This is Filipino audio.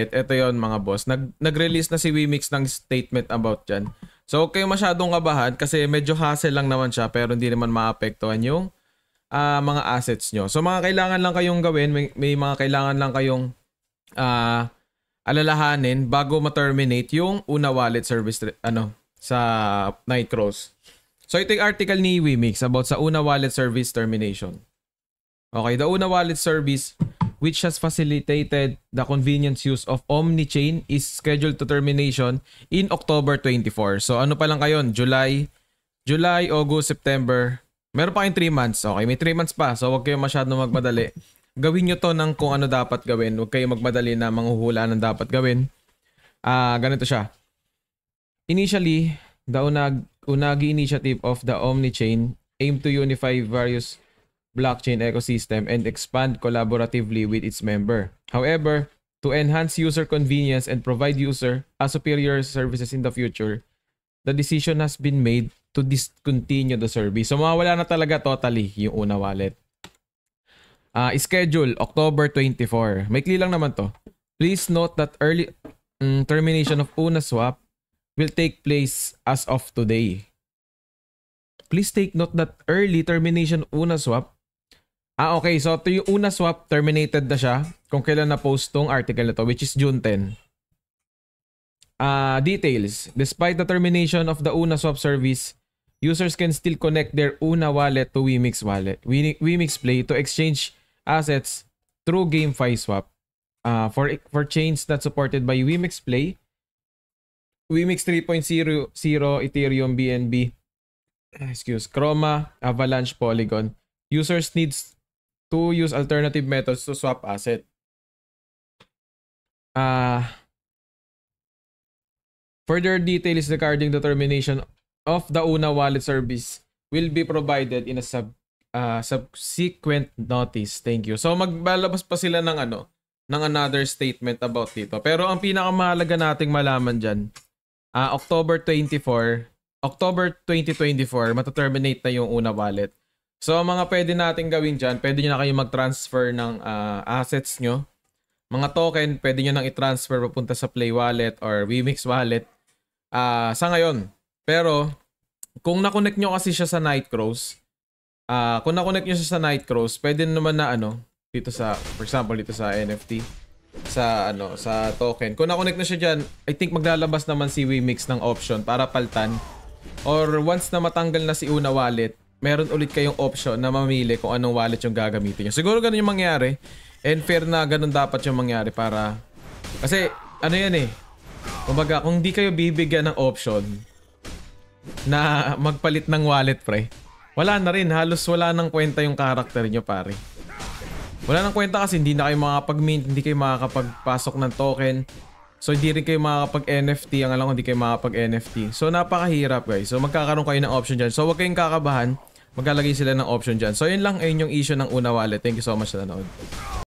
it. Ito yon mga boss. Nag, nag-release na si Wemix ng statement about yan. So huwag masyadong kabahan kasi medyo hassle lang naman siya pero hindi naman maapektuhan yung uh, mga assets nyo. So mga kailangan lang kayong gawin, may, may mga kailangan lang kayong uh, alalahanin bago ma-terminate yung una wallet service ano sa Nightcross. So ito yung article ni Wemix about sa una wallet service termination. Okay, the una wallet service which has facilitated the convenience use of Omnichain is scheduled to termination in October 24. So ano pa lang kayo? July, July, August, September. Meron pa kayong 3 months. Okay, may 3 months pa. So wag kayo masyadong magmadali. Gawin nyo to ng kung ano dapat gawin. Huwag kayong magmadali na manghuhulaan ng dapat gawin. Ah, uh, ganito siya. Initially, the Unag Unagi initiative of the Omnichain aim to unify various blockchain ecosystem and expand collaboratively with its member. However, to enhance user convenience and provide user a superior services in the future, the decision has been made to discontinue the service. So mawawala na talaga totally yung una wallet. Uh, schedule, October 24. Maikli lang naman to. Please note that early um, termination of UNA swap will take place as of today. Please take note that early termination UNA swap Ah, okay. So, ito yung una swap, terminated na siya kung kailan na-post tong article na to, which is June 10. Uh, ah, details. Despite the termination of the Una Swap service, users can still connect their Una wallet to Wemix wallet, Wemix Play to exchange assets through GameFi Swap. Uh, for, for chains that supported by Wemix Play, Wemix 3.0 Ethereum BNB, excuse, Chroma, Avalanche, Polygon, users needs to use alternative methods to swap asset. Uh, further details regarding the termination of the UNA wallet service will be provided in a sub, uh, subsequent notice. Thank you. So maglalabas pa sila ng ano, ng another statement about dito. Pero ang pinakamahalaga nating malaman diyan, uh, ah, October 24, October 2024, mataterminate na yung UNA wallet. So, mga pwede natin gawin dyan, pwede nyo na kayo mag-transfer ng uh, assets nyo. Mga token, pwede nyo nang i-transfer papunta sa Play Wallet or Wemix Wallet uh, sa ngayon. Pero, kung na-connect nyo kasi siya sa Nightcrows, uh, kung na-connect nyo siya sa Nightcrows, pwede naman na ano, dito sa, for example, dito sa NFT, sa ano, sa token. Kung na-connect na siya dyan, I think maglalabas naman si Wemix ng option para paltan. Or once na matanggal na si Una Wallet, meron ulit kayong option na mamili kung anong wallet yung gagamitin nyo. Siguro ganun yung mangyari. And fair na ganun dapat yung mangyari para... Kasi ano yan eh. Kumbaga, kung di kayo bibigyan ng option na magpalit ng wallet, pre. Wala na rin. Halos wala nang kwenta yung karakter nyo, pare. Wala nang kwenta kasi hindi na kayo makakapag-mint, hindi kayo makakapagpasok ng token. So hindi rin kayo makakapag-NFT. Ang alam ko hindi kayo makakapag-NFT. So napakahirap guys. So magkakaroon kayo ng option dyan. So huwag kayong kakabahan. Maglalagay sila ng option dyan. So yun lang ay yung issue ng Una Wallet. Thank you so much sa nanood.